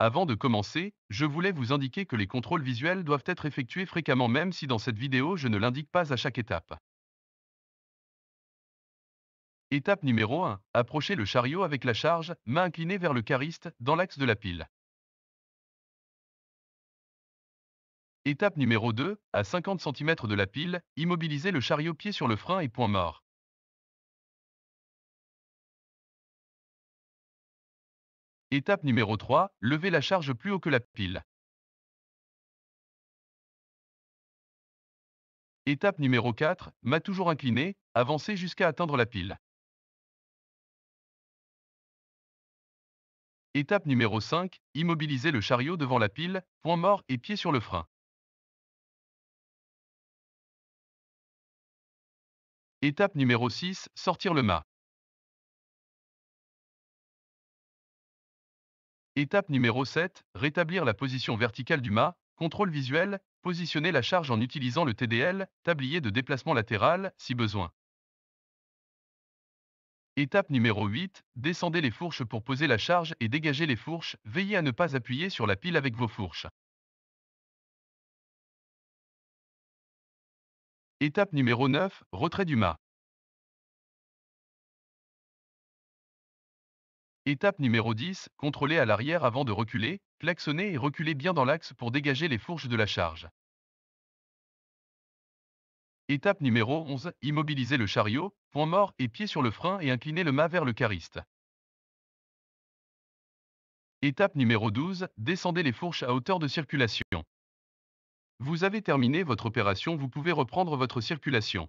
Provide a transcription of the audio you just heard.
Avant de commencer, je voulais vous indiquer que les contrôles visuels doivent être effectués fréquemment même si dans cette vidéo je ne l'indique pas à chaque étape. Étape numéro 1. Approchez le chariot avec la charge, main inclinée vers le cariste, dans l'axe de la pile. Étape numéro 2. À 50 cm de la pile, immobilisez le chariot pied sur le frein et point mort. Étape numéro 3, lever la charge plus haut que la pile. Étape numéro 4, mât toujours incliné, avancer jusqu'à atteindre la pile. Étape numéro 5, immobiliser le chariot devant la pile, point mort et pied sur le frein. Étape numéro 6, sortir le mât. Étape numéro 7, rétablir la position verticale du mât, contrôle visuel, positionner la charge en utilisant le TDL, tablier de déplacement latéral, si besoin. Étape numéro 8, descendez les fourches pour poser la charge et dégager les fourches, veillez à ne pas appuyer sur la pile avec vos fourches. Étape numéro 9, retrait du mât. Étape numéro 10, Contrôlez à l'arrière avant de reculer, klaxonner et reculez bien dans l'axe pour dégager les fourches de la charge. Étape numéro 11, Immobilisez le chariot, point mort et pied sur le frein et inclinez le mât vers le cariste. Étape numéro 12, descendez les fourches à hauteur de circulation. Vous avez terminé votre opération, vous pouvez reprendre votre circulation.